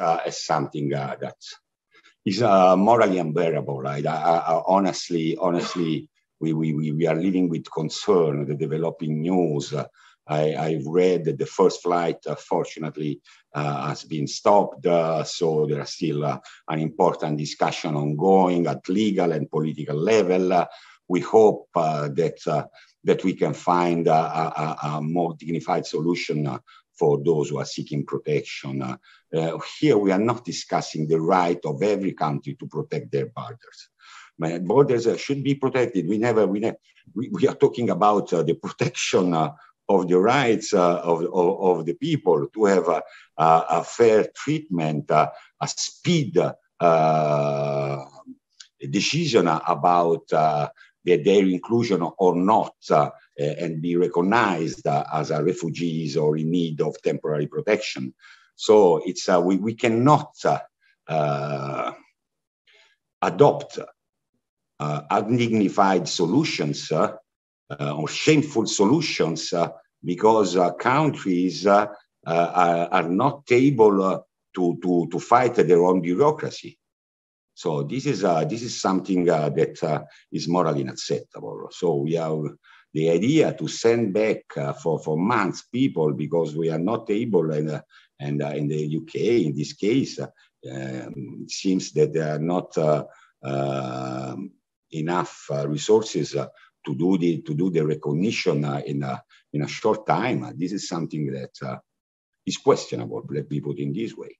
Uh, as something uh, that is uh, morally unbearable. Right? honestly, honestly, we, we, we are living with concern the developing news. I, have read that the first flight, uh, fortunately, uh, has been stopped. Uh, so there is still an important discussion ongoing at legal and political level. we hope that that we can find a, a, a more dignified solution uh, for those who are seeking protection. Uh, uh, here we are not discussing the right of every country to protect their borders. My borders uh, should be protected. We never, we, ne- we, we are talking about uh, the protection of the rights of, of, of, the people to have a, a fair treatment, a speed decision about their inclusion or not uh, eh, and be recognized uh, as refugees or in need of temporary protection. So it's uh, we, we cannot uh, adopt undignified solutions or shameful solutions because countries are, are, not able to, to, to fight their own bureaucracy. So this is uh, this is something uh, that uh, is morally unacceptable. So we have the idea to send back uh, for for months people because we are not able and uh, and uh, in the UK in this case um, seems that there are not um, enough resources. to do the to do the recognition in a in a short time, this is something that is questionable. Let me put it in this way.